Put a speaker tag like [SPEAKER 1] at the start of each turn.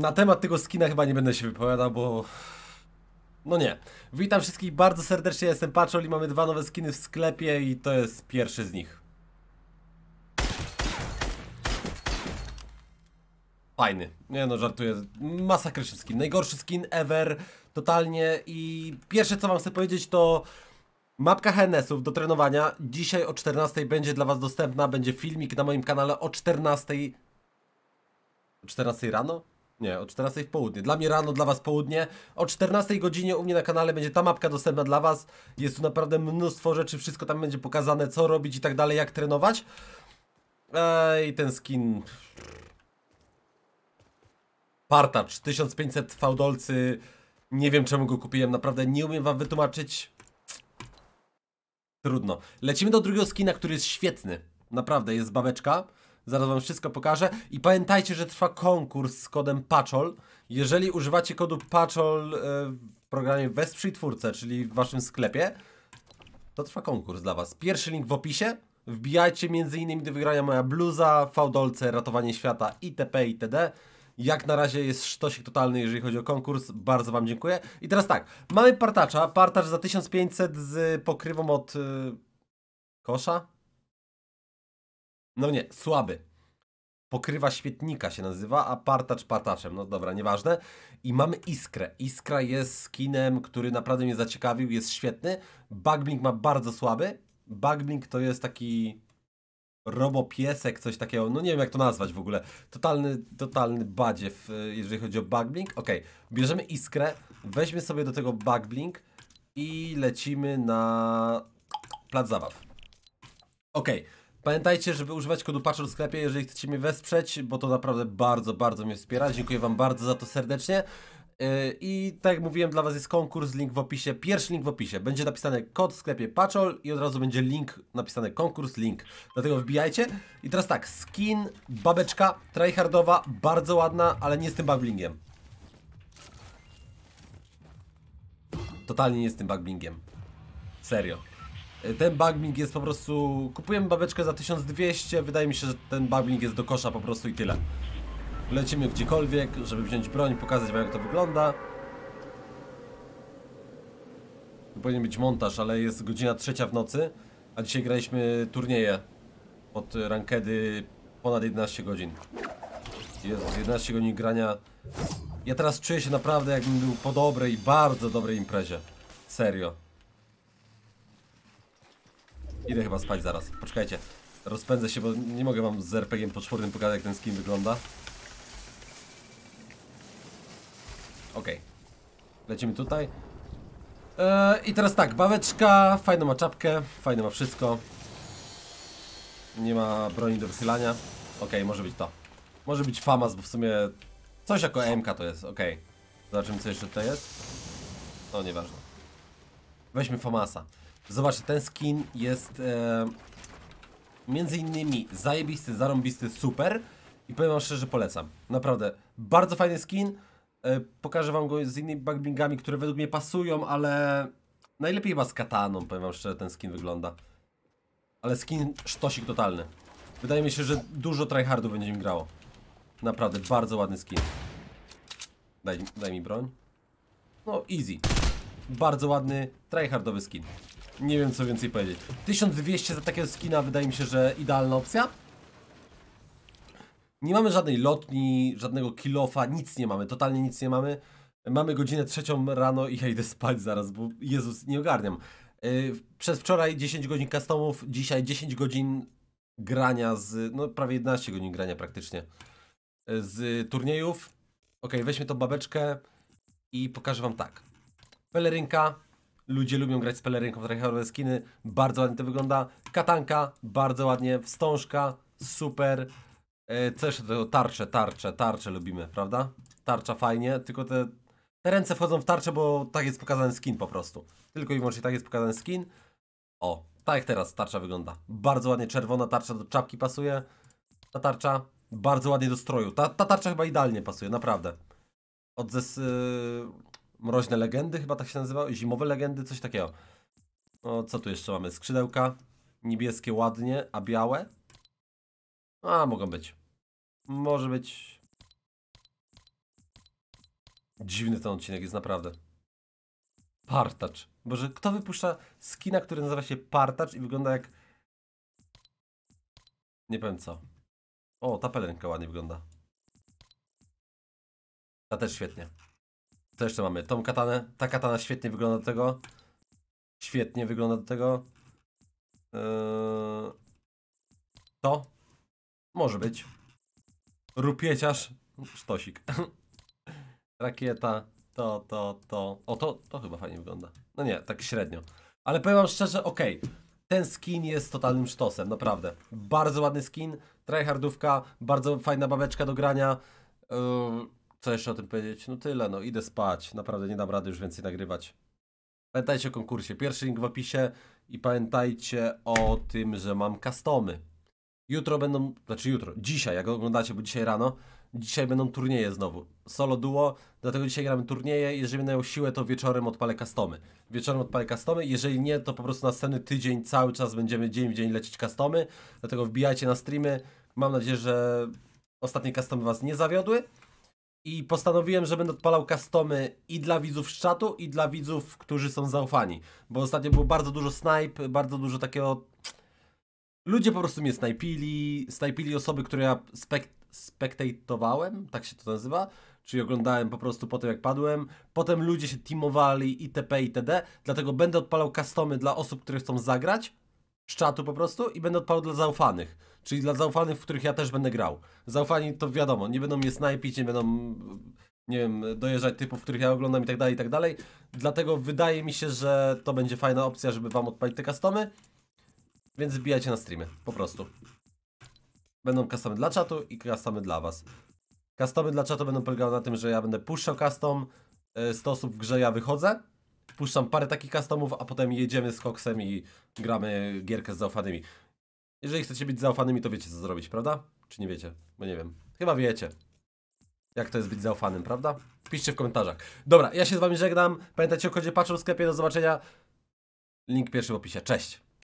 [SPEAKER 1] Na temat tego skina chyba nie będę się wypowiadał, bo... No nie. Witam wszystkich bardzo serdecznie, jestem Paczol i mamy dwa nowe skiny w sklepie i to jest pierwszy z nich. Fajny. Nie no, żartuję. Masakryczny skin. Najgorszy skin ever. Totalnie. I pierwsze co wam chcę powiedzieć to... Mapka HNS-ów do trenowania dzisiaj o 14 będzie dla Was dostępna. Będzie filmik na moim kanale o 14. O 14 rano? Nie, o 14 w południe. Dla mnie rano, dla was południe. O 14 godzinie u mnie na kanale będzie ta mapka dostępna dla was. Jest tu naprawdę mnóstwo rzeczy, wszystko tam będzie pokazane, co robić i tak dalej, jak trenować. Ej, ten skin... Partacz, 1500 fałdolcy. Nie wiem czemu go kupiłem, naprawdę nie umiem wam wytłumaczyć. Trudno. Lecimy do drugiego skina, który jest świetny. Naprawdę, jest babeczka. Zaraz wam wszystko pokażę. I pamiętajcie, że trwa konkurs z kodem PATCHOL Jeżeli używacie kodu PACZOL e, w programie Wesprzyj Twórcę, czyli w waszym sklepie, to trwa konkurs dla was. Pierwszy link w opisie. Wbijajcie m.in. do wygrania moja bluza, fałdolce, ratowanie świata itp. itd. Jak na razie jest sztosik totalny, jeżeli chodzi o konkurs. Bardzo Wam dziękuję. I teraz tak, mamy partacza. Partacz za 1500 z pokrywą od... Yy, kosza? No nie, słaby. Pokrywa świetnika się nazywa, a partacz partaczem. No dobra, nieważne. I mamy Iskrę. Iskra jest skinem, który naprawdę mnie zaciekawił, jest świetny. Bugblink ma bardzo słaby. Bugblink to jest taki robopiesek, coś takiego. No nie wiem jak to nazwać w ogóle. Totalny, totalny badziew, e, jeżeli chodzi o Bugblink. Ok, bierzemy Iskrę, weźmy sobie do tego Bugblink i lecimy na plac zabaw. Okej. Okay. Pamiętajcie, żeby używać kodu Patrol w sklepie, jeżeli chcecie mnie wesprzeć, bo to naprawdę bardzo, bardzo mnie wspiera. Dziękuję Wam bardzo za to serdecznie. Yy, I tak jak mówiłem, dla Was jest konkurs, link w opisie, pierwszy link w opisie. Będzie napisany kod w sklepie Paczol i od razu będzie link, napisany konkurs, link. Dlatego wbijajcie. I teraz tak, skin, babeczka, tryhardowa, bardzo ładna, ale nie z tym buglingiem. Totalnie nie z tym buglingiem. Serio. Ten bugming jest po prostu... Kupujemy babeczkę za 1200, wydaje mi się, że ten bugming jest do kosza po prostu i tyle. Lecimy gdziekolwiek, żeby wziąć broń, pokazać wam jak to wygląda. Powinien być montaż, ale jest godzina trzecia w nocy, a dzisiaj graliśmy turnieje od rankedy ponad 11 godzin. Jezus, 11 godzin grania. Ja teraz czuję się naprawdę jakbym był po dobrej, bardzo dobrej imprezie. Serio. Idę chyba spać zaraz. Poczekajcie. Rozpędzę się, bo nie mogę wam z RPG-iem poczwórnym pokazać, jak ten skin wygląda. Okej. Okay. Lecimy tutaj. Eee, I teraz tak, baweczka, fajną ma czapkę, fajne ma wszystko. Nie ma broni do wychylania. Okej, okay, może być to. Może być famas, bo w sumie coś jako MK to jest, okej. Okay. Zobaczymy co jeszcze tutaj jest. No, nieważne. Weźmy famasa. Zobaczcie, ten skin jest e, między innymi zajebisty, zarąbisty, super i powiem wam szczerze, polecam. Naprawdę, bardzo fajny skin. E, pokażę wam go z innymi bugbingami, które według mnie pasują, ale najlepiej chyba z kataną, powiem wam szczerze, ten skin wygląda. Ale skin sztosik totalny. Wydaje mi się, że dużo tryhardów będzie mi grało. Naprawdę, bardzo ładny skin. Daj, daj mi broń. No, easy. Bardzo ładny, tryhardowy skin. Nie wiem co więcej powiedzieć. 1200 za takiego skina wydaje mi się, że idealna opcja. Nie mamy żadnej lotni, żadnego kilofa, nic nie mamy, totalnie nic nie mamy. Mamy godzinę trzecią rano i ja idę spać zaraz, bo Jezus, nie ogarniam. E, przez wczoraj 10 godzin customów, dzisiaj 10 godzin grania z, no prawie 11 godzin grania praktycznie, e, z turniejów. Ok, weźmy tą babeczkę i pokażę wam tak. Pelerynka, Ludzie lubią grać z pelerynką, trochę skiny. Bardzo ładnie to wygląda. Katanka, bardzo ładnie. Wstążka, super. E, co jeszcze tego? Tarcze, tarcze, tarcze lubimy, prawda? Tarcza fajnie, tylko te, te ręce wchodzą w tarczę, bo tak jest pokazany skin po prostu. Tylko i wyłącznie tak jest pokazany skin. O, tak jak teraz tarcza wygląda. Bardzo ładnie czerwona tarcza do czapki pasuje. Ta tarcza bardzo ładnie do stroju. Ta, ta tarcza chyba idealnie pasuje, naprawdę. Od zes, y, Mroźne legendy chyba tak się nazywa? Zimowe legendy, coś takiego. O, no, co tu jeszcze mamy? Skrzydełka. Niebieskie ładnie, a białe? A, mogą być. Może być... Dziwny ten odcinek jest naprawdę. Partacz. Boże, kto wypuszcza skina, który nazywa się Partacz i wygląda jak... Nie powiem co. O, ta pelenka ładnie wygląda. Ta też świetnie. To jeszcze mamy tą katanę. Ta katana świetnie wygląda do tego. Świetnie wygląda do tego. Eee... To? Może być. Rupieciarz. Sztosik. Rakieta. To, to, to. O, to, to chyba fajnie wygląda. No nie, tak średnio. Ale powiem wam szczerze, ok. Ten skin jest totalnym sztosem, naprawdę. Bardzo ładny skin, tryhardówka, bardzo fajna babeczka do grania. Yy, co jeszcze o tym powiedzieć? No tyle, no idę spać. Naprawdę nie dam rady już więcej nagrywać. Pamiętajcie o konkursie. Pierwszy link w opisie i pamiętajcie o tym, że mam customy. Jutro będą, znaczy jutro, dzisiaj, jak oglądacie, bo dzisiaj rano, dzisiaj będą turnieje znowu. Solo duo, dlatego dzisiaj gramy turnieje. Jeżeli będę miał siłę, to wieczorem odpalę customy. Wieczorem odpalę customy. Jeżeli nie, to po prostu na sceny tydzień cały czas będziemy dzień w dzień lecieć customy. Dlatego wbijajcie na streamy. Mam nadzieję, że ostatnie customy Was nie zawiodły i postanowiłem, że będę odpalał customy i dla widzów z czatu, i dla widzów, którzy są zaufani. Bo ostatnio było bardzo dużo snipe, bardzo dużo takiego... Ludzie po prostu mnie snajpili, snajpili osoby, które ja spek spektatowałem, tak się to nazywa, czyli oglądałem po prostu po tym jak padłem. Potem ludzie się teamowali itp. itd. Dlatego będę odpalał customy dla osób, które chcą zagrać, z czatu po prostu i będę odpalał dla zaufanych. Czyli dla zaufanych, w których ja też będę grał. Zaufani to wiadomo, nie będą mnie snajpić, nie będą, nie wiem, dojeżdżać typów, których ja oglądam i tak dalej, i tak dalej. Dlatego wydaje mi się, że to będzie fajna opcja, żeby wam odpalić te customy. Więc zbijajcie na streamy, po prostu. Będą customy dla czatu i customy dla was. Customy dla czatu będą polegały na tym, że ja będę puszczał custom, 100 e, osób w grze ja wychodzę, puszczam parę takich customów, a potem jedziemy z koksem i gramy gierkę z zaufanymi. Jeżeli chcecie być zaufanymi, to wiecie co zrobić, prawda? Czy nie wiecie? Bo nie wiem. Chyba wiecie. Jak to jest być zaufanym, prawda? Piszcie w komentarzach. Dobra, ja się z wami żegnam. Pamiętajcie o kodzie patrzą w sklepie. Do zobaczenia. Link pierwszy w opisie. Cześć!